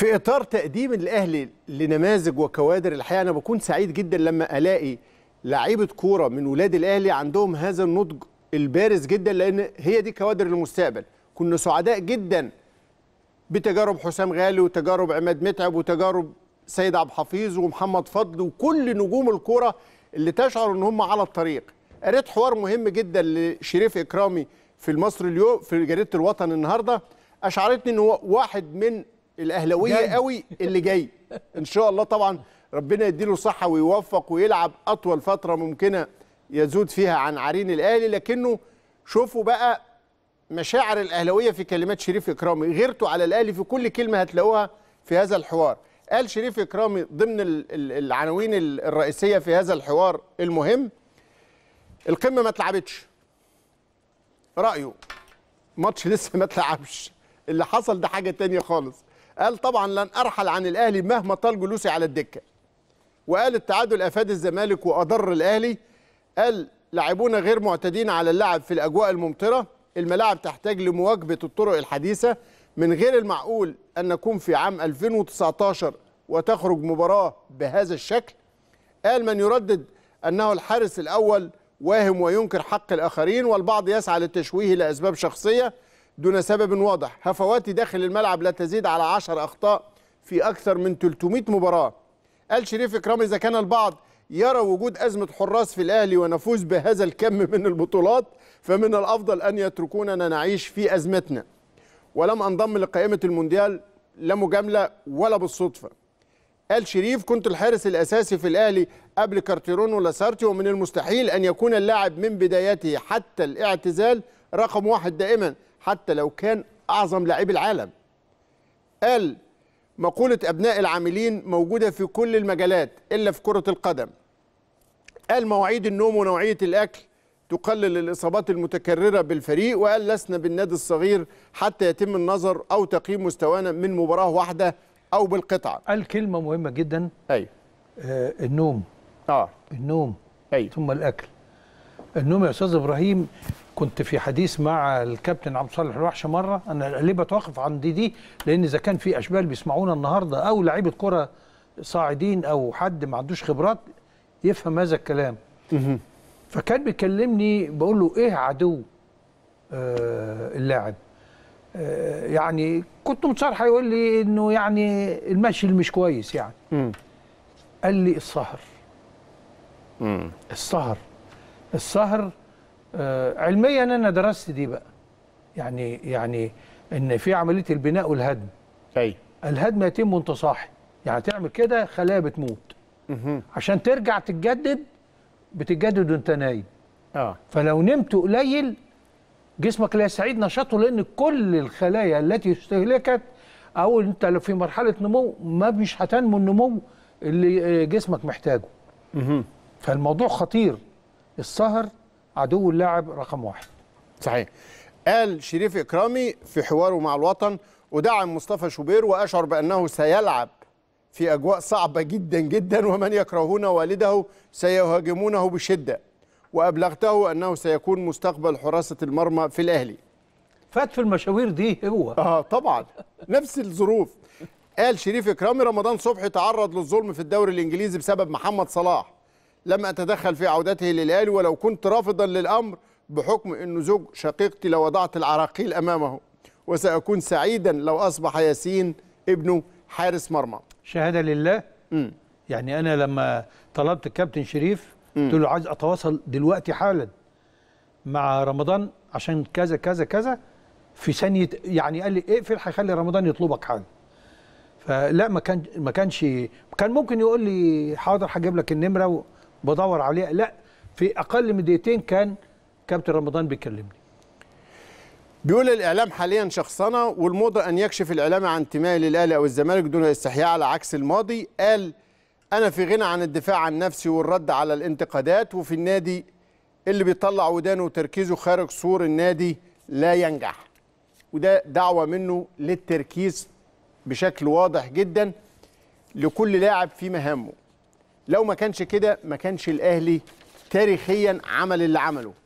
في اطار تقديم الاهلي لنماذج وكوادر الحقيقه انا بكون سعيد جدا لما الاقي لعيبه كوره من ولاد الاهلي عندهم هذا النضج البارز جدا لان هي دي كوادر المستقبل كنا سعداء جدا بتجارب حسام غالي وتجارب عماد متعب وتجارب سيد عبد الحفيظ ومحمد فضل وكل نجوم الكوره اللي تشعر ان هم على الطريق قريت حوار مهم جدا لشريف اكرامي في المصري اليوم في جريده الوطن النهارده اشعرتني ان هو واحد من الاهلاويه قوي اللي جاي ان شاء الله طبعا ربنا يديله صحه ويوفق ويلعب اطول فتره ممكنه يزود فيها عن عرين الاهلي لكنه شوفوا بقى مشاعر الاهلاويه في كلمات شريف اكرامي غيرته على الاهلي في كل كلمه هتلاقوها في هذا الحوار قال شريف اكرامي ضمن العناوين الرئيسيه في هذا الحوار المهم القمه ما اتلعبتش رايه ماتش لسه ما اتلعبش اللي حصل ده حاجه تانية خالص قال طبعا لن ارحل عن الاهلي مهما طال جلوسي على الدكه وقال التعادل افاد الزمالك واضر الاهلي قال لاعبونا غير معتادين على اللعب في الاجواء الممطره الملاعب تحتاج لمواكبه الطرق الحديثه من غير المعقول ان نكون في عام 2019 وتخرج مباراه بهذا الشكل قال من يردد انه الحارس الاول واهم وينكر حق الاخرين والبعض يسعى للتشويه لاسباب شخصيه دون سبب واضح هفواتي داخل الملعب لا تزيد على 10 أخطاء في أكثر من 300 مباراة قال شريف إكرامي إذا كان البعض يرى وجود أزمة حراس في الأهلي ونفوز بهذا الكم من البطولات فمن الأفضل أن يتركوننا نعيش في أزمتنا ولم أنضم لقائمة المونديال لا مجاملة ولا بالصدفة قال شريف كنت الحارس الأساسي في الأهلي قبل كارتيرون ولاسارتي ومن المستحيل أن يكون اللاعب من بدايته حتى الاعتزال رقم واحد دائما حتى لو كان اعظم لاعبي العالم قال مقولة أبناء العاملين موجودة في كل المجالات إلا في كرة القدم قال مواعيد النوم ونوعية الأكل تقلل الإصابات المتكررة بالفريق وقال لسنا بالنادي الصغير حتى يتم النظر أو تقييم مستوانا من مباراة واحدة أو بالقطعة قال كلمة مهمة جدا أي آه النوم آه النوم أي ثم الأكل النوم يا أستاذ إبراهيم كنت في حديث مع الكابتن عبد الصالح الوحش مره انا ليه بتوقف عن دي دي لان اذا كان في اشبال بيسمعونا النهارده او لعيبه كره صاعدين او حد ما عندوش خبرات يفهم هذا الكلام فكان بيكلمني بقول له ايه عدو آه اللاعب آه يعني كنت متصارحه يقول لي انه يعني المشي اللي مش كويس يعني قال لي السهر السهر السهر آه، علميا انا درست دي بقى يعني يعني ان في عمليه البناء والهدم ايوه الهدم يتم وانت صاحي يعني تعمل كده خلايا بتموت عشان ترجع تتجدد بتتجدد وانت نايم اه فلو نمت قليل جسمك لا يستعيد نشاطه لان كل الخلايا التي استهلكت او انت لو في مرحله نمو ما مش هتنمو النمو اللي آه، جسمك محتاجه فالموضوع خطير السهر عدو اللاعب رقم واحد صحيح قال شريف إكرامي في حواره مع الوطن أدعم مصطفى شوبير وأشعر بأنه سيلعب في أجواء صعبة جدا جدا ومن يكرهون والده سيهاجمونه بشدة وأبلغته أنه سيكون مستقبل حراسة المرمى في الأهلي فات في المشاوير دي هو آه طبعا نفس الظروف قال شريف إكرامي رمضان صبحي تعرض للظلم في الدوري الإنجليزي بسبب محمد صلاح لم أتدخل في عودته للأهلي ولو كنت رافضا للأمر بحكم أنه زوج شقيقتي لو وضعت العراقيل أمامه وسأكون سعيدا لو أصبح ياسين ابنه حارس مرمى شهادة لله م. يعني أنا لما طلبت الكابتن شريف قلت له عايز أتواصل دلوقتي حالا مع رمضان عشان كذا كذا كذا في ثانية يعني قال لي اقفل هيخلي رمضان يطلبك حالا فلا ما كان ما كانش كان ممكن يقول لي حاضر هجيب لك النمره بدور عليها لا في اقل من دقيقتين كان كابتن رمضان بيكلمني بيقول الاعلام حاليا شخصنه والموضه ان يكشف الاعلام عن انتمائه للاهلي او الزمالك دون الاستحياء على عكس الماضي قال انا في غنى عن الدفاع عن نفسي والرد على الانتقادات وفي النادي اللي بيطلع ودانه وتركيزه خارج سور النادي لا ينجح وده دعوه منه للتركيز بشكل واضح جدا لكل لاعب في مهامه لو ما كانش كده ما كانش الاهلي تاريخيا عمل اللي عمله